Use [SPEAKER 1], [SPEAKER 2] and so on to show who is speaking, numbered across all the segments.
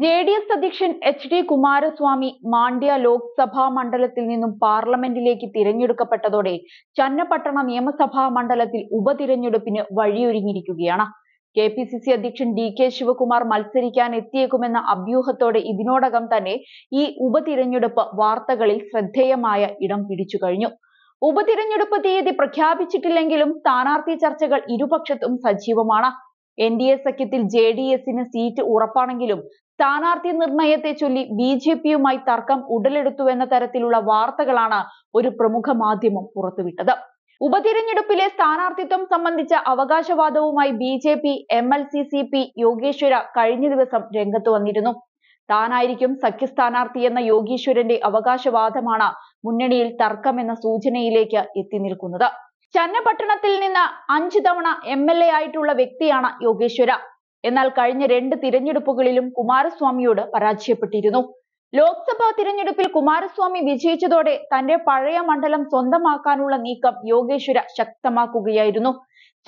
[SPEAKER 1] J D S അധ്യക്ഷൻ H D Kumaraswamy Mandya Lok Sabha മണ്ഡലത്തിൽ നിന്നും പാർലമെന്റിലേക്ക് തിരഞ്ഞെടുക്കപ്പെട്ടതോടെ ചന്നപട്ടണ നിയമസഭാ മണ്ഡലത്തിൽ ഉപതിരഞ്ഞെടുപ്പിന് വഴിയൊരുങ്ങിയിരിക്കുകയാണ് കെ പി സി സി അധ്യക്ഷൻ ഡി കെ ശിവകുമാർ മത്സരിക്കാൻ എത്തിയേക്കുമെന്ന അഭ്യൂഹത്തോടെ ഇതിനോടകം തന്നെ ഈ ഉപതിരഞ്ഞെടുപ്പ് വാർത്തകളിൽ ശ്രദ്ധേയമായ ഇടം പിടിച്ചു കഴിഞ്ഞു ഉപതിരഞ്ഞെടുപ്പ് തീയതി പ്രഖ്യാപിച്ചിട്ടില്ലെങ്കിലും സ്ഥാനാർത്ഥി ചർച്ചകൾ ഇരുപക്ഷത്തും സജീവമാണ് എൻ ഡി എ സഖ്യത്തിൽ ജെ ഡി എസിന് സീറ്റ് ഉറപ്പാണെങ്കിലും സ്ഥാനാർത്ഥി നിർണയത്തെ ചൊല്ലി ബി ജെ പിയുമായി തർക്കം ഉടലെടുത്തുവെന്ന തരത്തിലുള്ള വാർത്തകളാണ് ഒരു പ്രമുഖ മാധ്യമം പുറത്തുവിട്ടത് ഉപതിരഞ്ഞെടുപ്പിലെ സ്ഥാനാർത്ഥിത്വം സംബന്ധിച്ച അവകാശവാദവുമായി B J P M L C C P Yogeshwara കഴിഞ്ഞ ദിവസം രംഗത്ത് വന്നിരുന്നു താനായിരിക്കും സഖ്യസ്ഥാനാർത്ഥി എന്ന യോഗീശ്വരന്റെ അവകാശവാദമാണ് മുന്നണിയിൽ തർക്കം എന്ന സൂചനയിലേക്ക് എത്തി നിൽക്കുന്നത് ചന്നപട്ടണത്തിൽ നിന്ന് അഞ്ചു തവണ എം ആയിട്ടുള്ള വ്യക്തിയാണ് യോഗേശ്വര എന്നാൽ കഴിഞ്ഞ രണ്ട് തിരഞ്ഞെടുപ്പുകളിലും കുമാരസ്വാമിയോട് പരാജയപ്പെട്ടിരുന്നു ലോക്സഭാ തിരഞ്ഞെടുപ്പിൽ കുമാരസ്വാമി വിജയിച്ചതോടെ തന്റെ പഴയ മണ്ഡലം സ്വന്തമാക്കാനുള്ള നീക്കം യോഗേശ്വര ശക്തമാക്കുകയായിരുന്നു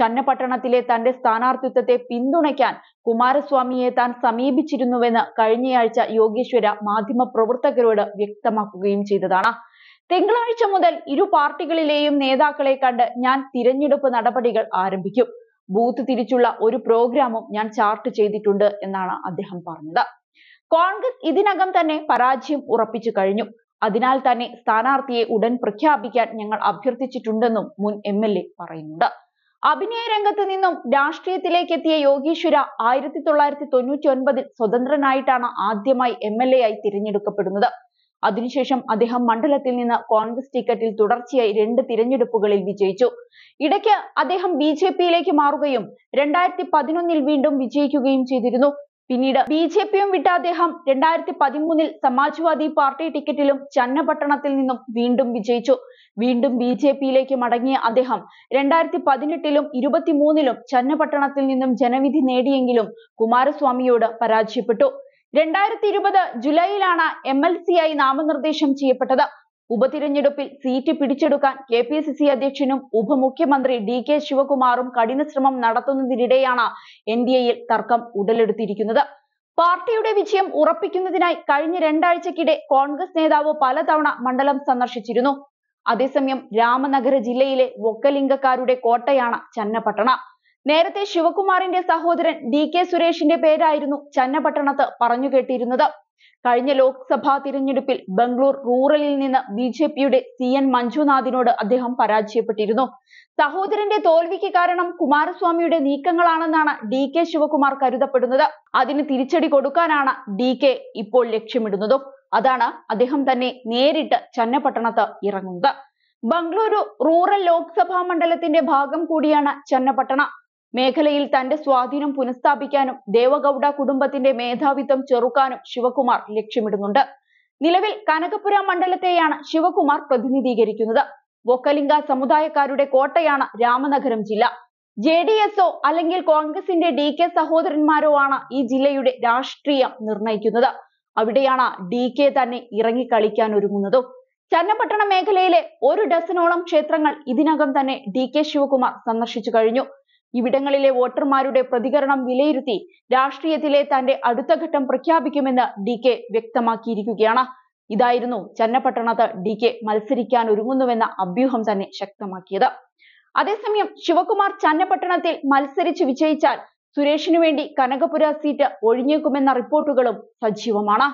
[SPEAKER 1] ചന്നപട്ടണത്തിലെ തന്റെ സ്ഥാനാർത്ഥിത്വത്തെ പിന്തുണയ്ക്കാൻ കുമാരസ്വാമിയെ താൻ സമീപിച്ചിരുന്നുവെന്ന് കഴിഞ്ഞയാഴ്ച യോഗേശ്വര മാധ്യമപ്രവർത്തകരോട് വ്യക്തമാക്കുകയും ചെയ്തതാണ് തിങ്കളാഴ്ച മുതൽ ഇരു പാർട്ടികളിലെയും നേതാക്കളെ കണ്ട് ഞാൻ തിരഞ്ഞെടുപ്പ് നടപടികൾ ആരംഭിക്കും ബൂത്ത് തിരിച്ചുള്ള ഒരു പ്രോഗ്രാമും ഞാൻ ചാർട്ട് ചെയ്തിട്ടുണ്ട് എന്നാണ് അദ്ദേഹം പറഞ്ഞത് കോൺഗ്രസ് ഇതിനകം തന്നെ പരാജയം ഉറപ്പിച്ചു കഴിഞ്ഞു അതിനാൽ തന്നെ സ്ഥാനാർത്ഥിയെ ഉടൻ പ്രഖ്യാപിക്കാൻ ഞങ്ങൾ അഭ്യർത്ഥിച്ചിട്ടുണ്ടെന്നും മുൻ എം എൽ എ പറയുന്നുണ്ട് അഭിനയ രംഗത്ത് നിന്നും രാഷ്ട്രീയത്തിലേക്ക് എത്തിയ യോഗീശ്വര ആയിരത്തി തൊള്ളായിരത്തി തൊണ്ണൂറ്റി ഒൻപതിൽ സ്വതന്ത്രനായിട്ടാണ് ആദ്യമായി എം എൽ എ ആയി തിരഞ്ഞെടുക്കപ്പെടുന്നത് അതിനുശേഷം അദ്ദേഹം മണ്ഡലത്തിൽ നിന്ന് കോൺഗ്രസ് ടിക്കറ്റിൽ തുടർച്ചയായി രണ്ട് തിരഞ്ഞെടുപ്പുകളിൽ വിജയിച്ചു ഇടയ്ക്ക് അദ്ദേഹം ബി ജെ പിയിലേക്ക് മാറുകയും രണ്ടായിരത്തി പതിനൊന്നിൽ വീണ്ടും വിജയിക്കുകയും ചെയ്തിരുന്നു പിന്നീട് ബി ജെ പിയും വിട്ട അദ്ദേഹം രണ്ടായിരത്തി പതിമൂന്നിൽ സമാജ്വാദി പാർട്ടി ടിക്കറ്റിലും ചന്നപട്ടണത്തിൽ നിന്നും വീണ്ടും വിജയിച്ചു വീണ്ടും ബി ജെ പിയിലേക്ക് മടങ്ങിയ അദ്ദേഹം രണ്ടായിരത്തി പതിനെട്ടിലും ഇരുപത്തിമൂന്നിലും ചന്നപട്ടണത്തിൽ നിന്നും ജനവിധി നേടിയെങ്കിലും കുമാരസ്വാമിയോട് പരാജയപ്പെട്ടു രണ്ടായിരത്തി ഇരുപത് ജൂലൈയിലാണ് എം എൽ സി ആയി നാമനിർദ്ദേശം ചെയ്യപ്പെട്ടത് ഉപതിരഞ്ഞെടുപ്പിൽ സീറ്റ് പിടിച്ചെടുക്കാൻ കെ പി സി സി അധ്യക്ഷനും ഉപമുഖ്യമന്ത്രി ഡി കെ ശിവകുമാറും കഠിന ശ്രമം നടത്തുന്നതിനിടെയാണ് എൻ ഡി എയിൽ തർക്കം ഉടലെടുത്തിരിക്കുന്നത് പാർട്ടിയുടെ വിജയം ഉറപ്പിക്കുന്നതിനായി കഴിഞ്ഞ രണ്ടാഴ്ചക്കിടെ കോൺഗ്രസ് നേതാവ് പലതവണ മണ്ഡലം സന്ദർശിച്ചിരുന്നു അതേസമയം രാമനഗര ജില്ലയിലെ വൊക്കലിംഗക്കാരുടെ കോട്ടയാണ് ചന്നപട്ടണ നേരത്തെ ശിവകുമാറിന്റെ സഹോദരൻ ഡി കെ സുരേഷിന്റെ പേരായിരുന്നു ചന്നപട്ടണത്ത് പറഞ്ഞു കേട്ടിരുന്നത് കഴിഞ്ഞ ലോക്സഭാ തിരഞ്ഞെടുപ്പിൽ ബംഗ്ലൂർ റൂറലിൽ നിന്ന് ബി ജെ പിയുടെ സി എൻ മഞ്ജുനാഥിനോട് അദ്ദേഹം പരാജയപ്പെട്ടിരുന്നു സഹോദരന്റെ തോൽവിക്ക് കാരണം കുമാരസ്വാമിയുടെ നീക്കങ്ങളാണെന്നാണ് ഡി കെ ശിവകുമാർ കരുതപ്പെടുന്നത് അതിന് തിരിച്ചടി കൊടുക്കാനാണ് ഡി കെ ഇപ്പോൾ ലക്ഷ്യമിടുന്നതും അതാണ് അദ്ദേഹം തന്നെ നേരിട്ട് ചന്നപട്ടണത്ത് ഇറങ്ങുന്നത് ബംഗളൂരു റൂറൽ ലോക്സഭാ മണ്ഡലത്തിന്റെ ഭാഗം കൂടിയാണ് ചന്നപട്ടണ മേഖലയിൽ തന്റെ സ്വാധീനം പുനഃസ്ഥാപിക്കാനും ദേവഗൌഡ കുടുംബത്തിന്റെ മേധാവിത്വം ചെറുക്കാനും ശിവകുമാർ ലക്ഷ്യമിടുന്നുണ്ട് നിലവിൽ കനകപുര മണ്ഡലത്തെയാണ് ശിവകുമാർ പ്രതിനിധീകരിക്കുന്നത് വൊക്കലിംഗ സമുദായക്കാരുടെ കോട്ടയാണ് രാമനഗരം ജില്ല ജെ ഡി അല്ലെങ്കിൽ കോൺഗ്രസിന്റെ ഡി കെ സഹോദരന്മാരോ ആണ് ഈ ജില്ലയുടെ രാഷ്ട്രീയം നിർണയിക്കുന്നത് അവിടെയാണ് ഡി കെ തന്നെ ഇറങ്ങിക്കളിക്കാൻ ഒരുങ്ങുന്നതും ചന്നപട്ടണ മേഖലയിലെ ഒരു ഡസനോളം ക്ഷേത്രങ്ങൾ ഇതിനകം തന്നെ ഡി കെ ശിവകുമാർ സന്ദർശിച്ചു കഴിഞ്ഞു ഇവിടങ്ങളിലെ വോട്ടർമാരുടെ പ്രതികരണം വിലയിരുത്തി രാഷ്ട്രീയത്തിലെ തന്റെ അടുത്ത ഘട്ടം പ്രഖ്യാപിക്കുമെന്ന് ഡി കെ വ്യക്തമാക്കിയിരിക്കുകയാണ് ഇതായിരുന്നു ചന്നപട്ടണത്ത് ഡി കെ മത്സരിക്കാൻ ഒരുങ്ങുന്നുവെന്ന അഭ്യൂഹം തന്നെ ശക്തമാക്കിയത് അതേസമയം ശിവകുമാർ ചന്നപട്ടണത്തിൽ മത്സരിച്ച് വിജയിച്ചാൽ സുരേഷിനു വേണ്ടി കനകപുര സീറ്റ് ഒഴിഞ്ഞേക്കുമെന്ന റിപ്പോർട്ടുകളും സജീവമാണ്